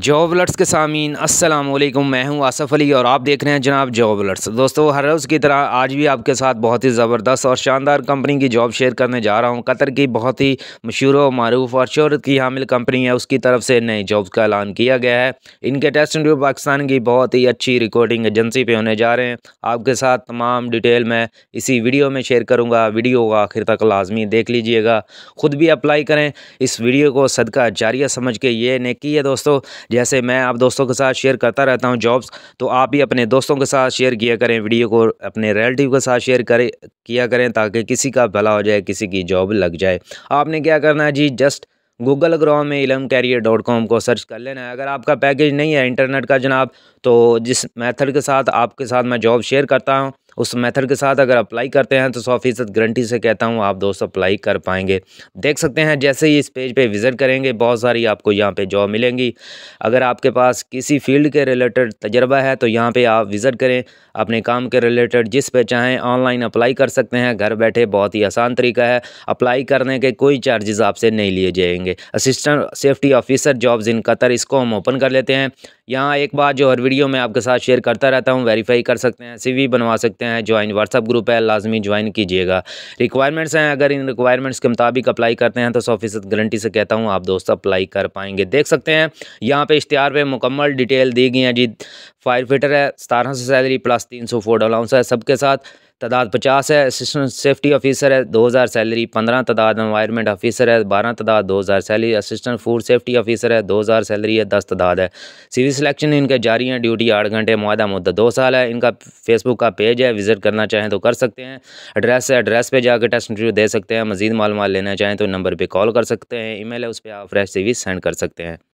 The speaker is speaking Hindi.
जॉब अलर्ट्स के सामीन असलम मैं हूं आसफ़ अली और आप देख रहे हैं जनाब जॉब अलर्ट्स दोस्तों हर रोज़ की तरह आज भी आपके साथ बहुत ही ज़बरदस्त और शानदार कंपनी की जॉब शेयर करने जा रहा हूं कतर की बहुत ही मशहूर व मरूफ और शहरत की हामिल कंपनी है उसकी तरफ से नए जॉब्स का ऐलान किया गया है इनके टेस्ट इंटरव्यू पाकिस्तान की बहुत ही अच्छी रिकॉर्डिंग एजेंसी पर होने जा रहे हैं आपके साथ तमाम डिटेल मैं इसी वीडियो में शेयर करूँगा वीडियो का आखिर तक लाजमी देख लीजिएगा ख़ुद भी अप्लाई करें इस वीडियो को सदका जारिया समझ के ये नेकी है दोस्तों जैसे मैं आप दोस्तों के साथ शेयर करता रहता हूँ जॉब्स तो आप भी अपने दोस्तों के साथ शेयर किया करें वीडियो को अपने रिलेटिव के साथ शेयर करें किया करें ताकि किसी का भला हो जाए किसी की जॉब लग जाए आपने क्या करना है जी जस्ट गूगल क्रोम में इलम कैरियर डॉट कॉम को सर्च कर लेना है अगर आपका पैकेज नहीं है इंटरनेट का जनाब तो जिस मेथड के साथ आपके साथ मैं जॉब शेयर करता हूँ उस मेथड के साथ अगर अप्लाई करते हैं तो सौ फीसद गारंटी से कहता हूँ आप दोस्त अप्लाई कर पाएंगे देख सकते हैं जैसे ही इस पेज पे विज़िट करेंगे बहुत सारी आपको यहाँ पे जॉब मिलेंगी अगर आपके पास किसी फील्ड के रिलेटेड तजर्बा है तो यहाँ पे आप विज़िट करें अपने काम के रिलेटेड जिस पे चाहें ऑनलाइन अप्लाई कर सकते हैं घर बैठे बहुत ही आसान तरीका है अप्लाई करने के कोई चार्जेस आपसे नहीं लिए जाएंगे assistant safety officer jobs in Qatar इसको हम ओपन कर लेते हैं यहाँ एक बात जो हर वीडियो में आपके साथ शेयर करता रहता हूँ वेरीफाई कर सकते हैं सी बनवा सकते हैं सकते हैं ज्वाइन व्हाट्सअप ग्रुप है लाजमी ज्वाइन कीजिएगा रिक्वायरमेंट्स हैं अगर इन रिक्वायरमेंट्स के मुताबिक अप्लाई करते हैं तो सौ फीसद गारंटी से कहता हूँ आप दोस्त अप्लाई कर पाएंगे देख सकते हैं यहाँ पे इश्तिहार पे मुकम्मल डिटेल दी गई हैं जी फायर फिटर है सतारह सौ सैलरी प्लस तीन सौ फोर अलाउंस है सबके साथ तादाद पचास है असिस्टेंट सेफ्टी ऑफिसर है दो हज़ार सैलरी पंद्रह तादाद इन्वायरमेंट ऑफिसर है बारह तादाद दो हज़ार salary assistant food safety officer है दो हज़ार सैलरी है दस तादाद है सिविल सिलेक्शन इनके जारी हैं ड्यूटी आठ घंटे माहा मुद्दा दो साल है इनका फेसबुक का पेज है विजिट करना चाहें तो कर सकते हैं एड्रेस है एड्रेस पर जाकर टेस्ट इंटरव्यू दे सकते हैं मजीद मालूम लेना चाहें तो नंबर पर कॉल कर सकते हैं ई मेल है उस पर आप फ्रेश सीवी सेंड कर सकते हैं